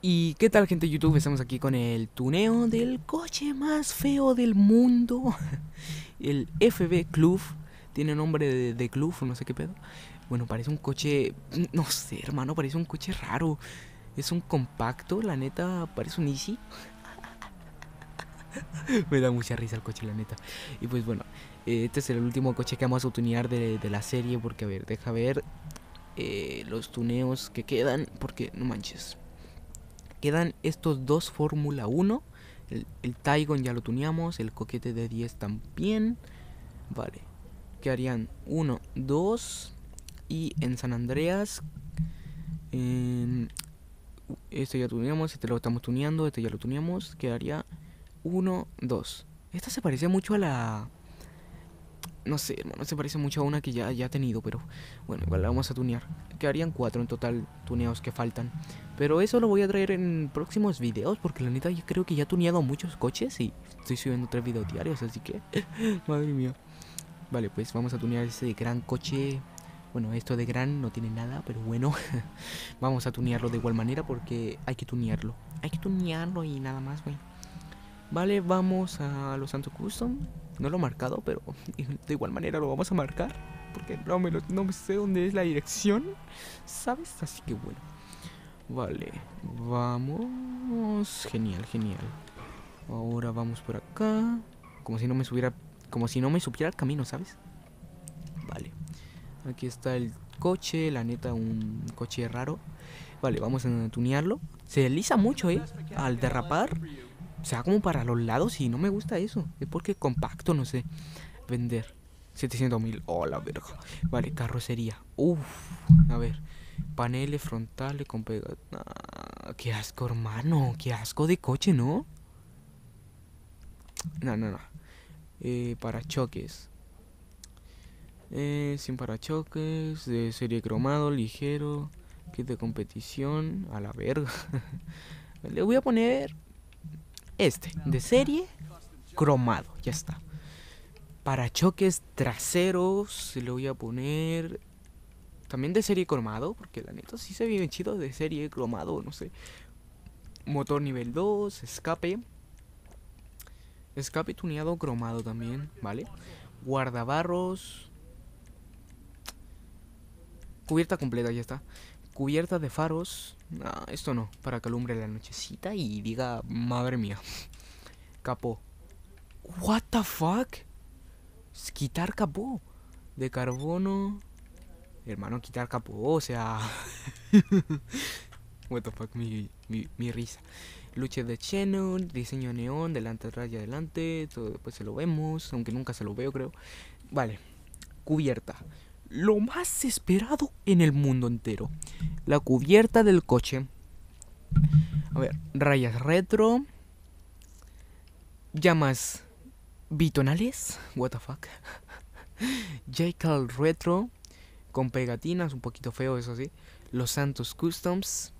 ¿Y qué tal gente de YouTube? Estamos aquí con el tuneo del coche más feo del mundo. El FB Club. Tiene nombre de, de club, no sé qué pedo. Bueno, parece un coche... No sé, hermano, parece un coche raro. Es un compacto, la neta, parece un Easy. Me da mucha risa el coche, la neta. Y pues bueno, este es el último coche que vamos a tunear de, la serie. Porque, a ver, deja ver eh, los tuneos que quedan. Porque, no manches, Quedan estos dos Fórmula 1. El, el Taigon ya lo tuneamos, el coquete de 10 también. Vale, quedarían 1, 2. Y en San Andreas, este ya tuneamos, este lo estamos tuneando, este ya lo tuneamos. Quedaría 1, 2. Esta se parece mucho a la. No sé, hermano, se parece mucho a una que ya, ya ha tenido, pero bueno, igual la vamos a tunear quedarían cuatro en total tuneados que faltan. Pero eso lo voy a traer en próximos videos, porque la neta yo creo que ya he tuneado muchos coches y estoy subiendo tres videos diarios, así que... madre mía. Vale, pues vamos a tunear ese gran coche. Bueno, esto de gran no tiene nada, pero bueno. vamos a tunearlo de igual manera porque hay que tunearlo. Hay que tunearlo y nada más, güey. Vale, vamos a los Santos Custom. No lo he marcado, pero de igual manera lo vamos a marcar porque no me, sé dónde es la dirección, ¿sabes? Así que bueno. Vale, vamos. Genial, genial. Ahora vamos por acá. Como si no me subiera. Como si no me supiera el camino, ¿sabes? Vale. Aquí está el coche. La neta, un coche raro. Vale, vamos a tunearlo. Se desliza mucho, ¿eh? Al derrapar. Se va como para los lados y no me gusta eso. Es porque compacto, no sé. Vender. 700.000, mil. Oh, la verga. Vale, carrocería. Uf, a ver. Paneles frontales con qué asco, hermano. Qué asco de coche, ¿no? No, no, no. Eh, parachoques. Eh, sin parachoques. De serie cromado, ligero. Kit de competición. A la verga. Le voy a poner este. De serie cromado. Ya está parachoques traseros, le voy a poner también de serie cromado, porque la neta sí se viene chido de serie cromado, no sé. Motor nivel 2, escape. Escape tuneado cromado también, ¿vale? Guardabarros. Cubierta completa, ya está. Cubierta de faros. Ah, esto no, para que alumbre la nochecita y diga, madre mía. Capó. What the fuck? quitar capó de carbono. Hermano, quitar capó, o sea. What the fuck, mi, risa. Lucha de Chenon, diseño neón, delante, atrás y adelante. Todo después pues se lo vemos, aunque nunca se lo veo, creo. Vale, cubierta. Lo más esperado en el mundo entero. La cubierta del coche. A ver, rayas retro. Llamas bitonales, what the fuck. Jekyll Retro, con pegatinas, un poquito feo eso sí. Los Santos Customs,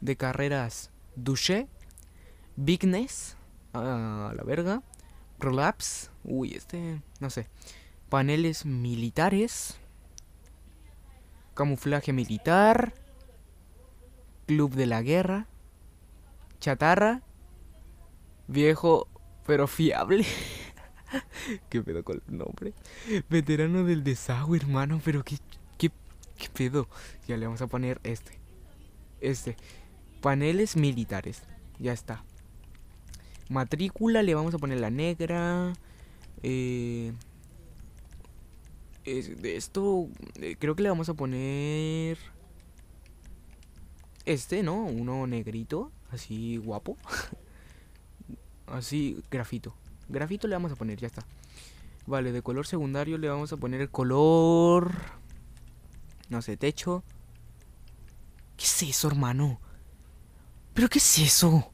de carreras Duché, Bigness, a ah, la verga, Relapse, uy, este, no sé. Paneles militares, camuflaje militar, club de la guerra, chatarra, viejo pero fiable. ¿Qué pedo con el nombre? Veterano del desagüe, hermano. Pero qué, qué, pedo. Ya le vamos a poner este. Este. Paneles militares. Ya está. Matrícula, le vamos a poner la negra. Eh, esto eh, creo que le vamos a poner este, ¿no? Uno negrito, así guapo. así grafito. Grafito le vamos a poner, ya está. Vale, de color secundario le vamos a poner el color... No sé, techo. ¿Qué es eso, hermano? ¿Pero qué es eso?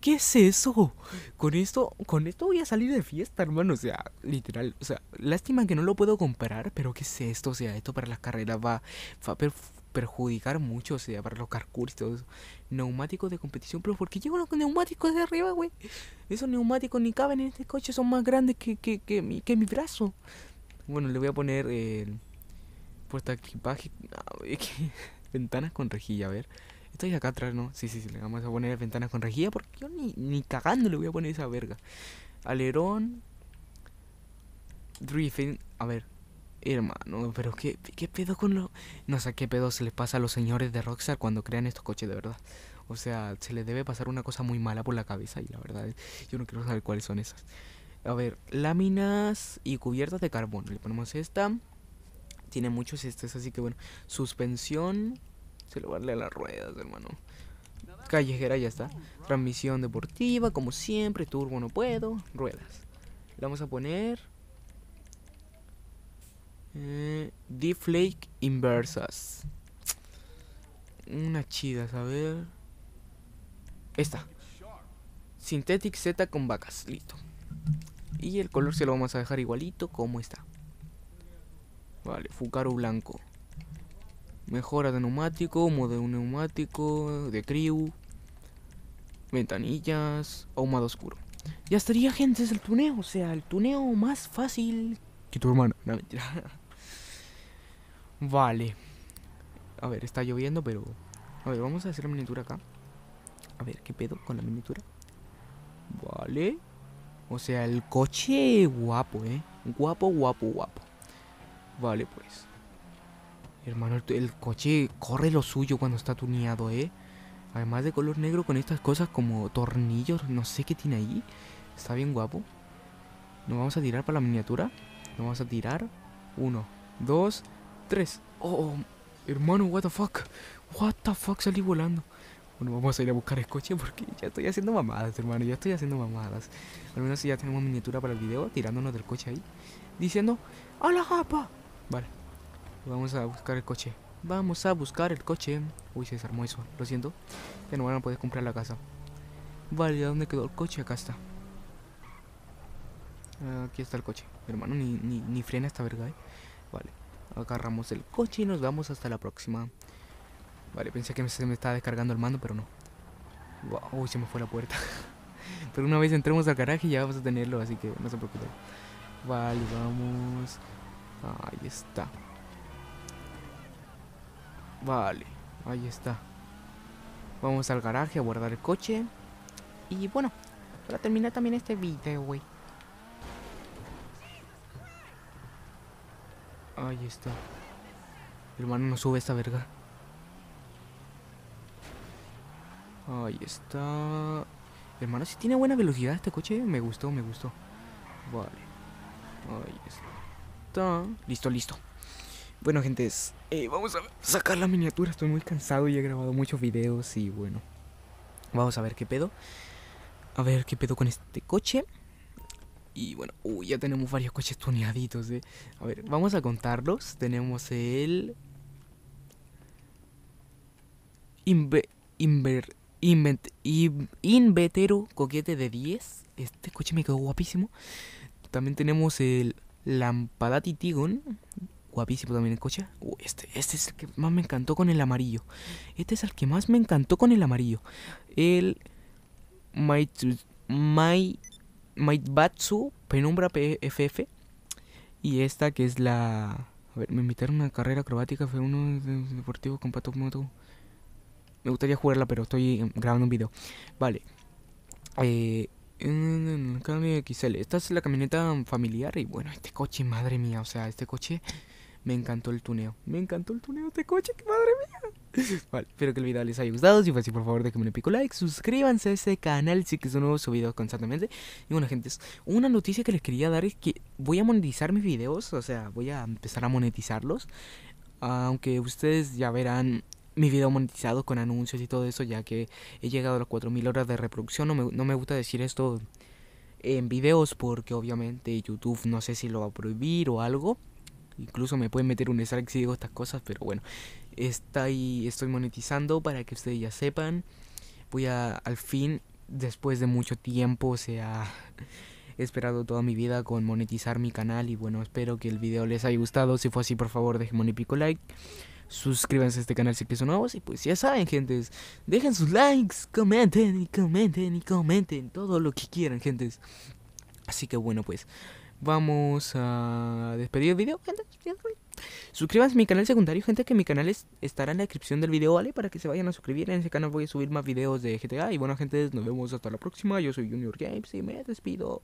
¿Qué es eso? Con esto, con esto voy a salir de fiesta, hermano. O sea, literal. O sea, lástima que no lo puedo comprar. pero ¿qué es esto? O sea, esto para las carreras va, a perjudicar mucho, o sea, para los y eso. Neumáticos de competición, pero ¿por qué llevo los neumáticos de arriba, güey? Esos neumáticos ni caben en este coche, son más grandes que, que, mi, brazo. Bueno, le voy a poner el equipaje. ventanas con rejilla, a ver. Estoy acá atrás, ¿no? Sí, sí, sí, le vamos a poner ventanas con rejilla porque yo ni, ni cagando le voy a poner esa verga. Alerón. drifting A ver, hermano, pero qué, qué pedo con lo... No sé qué pedo se les pasa a los señores de Rockstar cuando crean estos coches, de verdad. O sea, se les debe pasar una cosa muy mala por la cabeza y la verdad, yo no quiero saber cuáles son esas. A ver, láminas y cubiertas de carbón. Le ponemos esta. Tiene muchos estés, así que bueno. Suspensión. Se le va a las ruedas, hermano. Callejera, ya está. Transmisión deportiva, como siempre. Turbo no puedo. Ruedas. Le vamos a poner... Eh, flake inversas. Una chida, a ver. Esta. Synthetic Z con vacas. Listo. Y el color se lo vamos a dejar igualito como está. Vale, Fucaro blanco. Mejora de neumático, humo de neumático, de crew, ventanillas, ahumado oscuro. Ya estaría, gente, es el tuneo. O sea, el tuneo más fácil que tu hermano. No, mentira. Vale. A ver, está lloviendo, pero... A ver, vamos a hacer la miniatura acá. A ver, ¿qué pedo con la miniatura? Vale. O sea, el coche guapo, ¿eh? Guapo, guapo, guapo. Vale, pues. Hermano, el, coche corre lo suyo cuando está tuneado, ¿eh? Además de color negro con estas cosas como tornillos, no sé qué tiene ahí. Está bien guapo. Nos vamos a tirar para la miniatura. Nos vamos a tirar. Uno, dos, tres. Oh, hermano, what the fuck. What the fuck, salí volando. Bueno, vamos a ir a buscar el coche porque ya estoy haciendo mamadas, hermano. Ya estoy haciendo mamadas. Al menos si ya tenemos miniatura para el video, tirándonos del coche ahí. Diciendo, ¡A la japa! Vale. Vamos a buscar el coche. Vamos a buscar el coche. Uy, se desarmó eso. Lo siento. Ya no van a poder comprar la casa. Vale, dónde quedó el coche? Acá está. Aquí está el coche. Hermano, ni, ni, ni frena esta verga, ¿eh? Vale. Agarramos el coche y nos vamos hasta la próxima. Vale, pensé que se me estaba descargando el mando, pero no. uy, se me fue la puerta. pero una vez entremos al garaje ya vamos a tenerlo, así que no se preocupen. Vale, vamos. Ahí está. Vale, ahí está. Vamos al garaje a guardar el coche. Y bueno, para terminar también este video, güey. Ahí está. hermano no sube esta verga. Ahí está. Hermano, si tiene buena velocidad este coche. Me gustó, me gustó. Vale. Ahí está. Listo, listo. Bueno, gente, eh, vamos a sacar la miniatura. Estoy muy cansado y he grabado muchos videos y bueno. Vamos a ver qué pedo. A ver qué pedo con este coche. Y bueno, uy, ya tenemos varios coches tuneaditos, eh. A ver, vamos a contarlos. Tenemos el... Inver... Invent, invetero coquete de 10. Este coche me quedó guapísimo. También tenemos el Lampadati Tigon Guapísimo también el coche. este, este es el que más me encantó con el amarillo. Este es el que más me encantó con el amarillo. El my Batsu Penumbra PFF. Y esta que es la... A ver, me invitaron a una carrera acrobática, fue uno deportivo con Pato Moto. Me gustaría jugarla, pero estoy grabando un video. Vale. Eh, XL. Esta es la camioneta familiar y bueno, este coche, madre mía, o sea, este coche me encantó el tuneo. Me encantó el tuneo de coche, que madre mía. Vale, espero que el video les haya gustado. Si fue así, por favor, déjenme un pico like. Suscríbanse a este canal si que son nuevos subidos constantemente. Y bueno, gente, una noticia que les quería dar es que voy a monetizar mis videos. O sea, voy a empezar a monetizarlos. Aunque ustedes ya verán mi video monetizado con anuncios y todo eso, ya que he llegado a las 4.000 horas de reproducción. no me gusta decir esto en videos porque obviamente YouTube no sé si lo va a prohibir o algo. Incluso me pueden meter un strike si digo estas cosas, pero bueno. Está estoy monetizando para que ustedes ya sepan. Voy a, al fin, después de mucho tiempo, o sea, he esperado toda mi vida con monetizar mi canal. Y bueno, espero que el video les haya gustado. Si fue así, por favor, dejen un pico like. Suscríbanse a este canal si son nuevos. Y pues ya saben, gentes, dejen sus likes, comenten y comenten y comenten todo lo que quieran, gentes. Así que bueno, pues vamos a despedir el video, gente. Suscríbanse a mi canal secundario, gente, que mi canal es, estará en la descripción del video, ¿vale? Para que se vayan a suscribir. En ese canal voy a subir más videos de GTA. Y bueno, gente, nos vemos hasta la próxima. Yo soy Junior Games y me despido.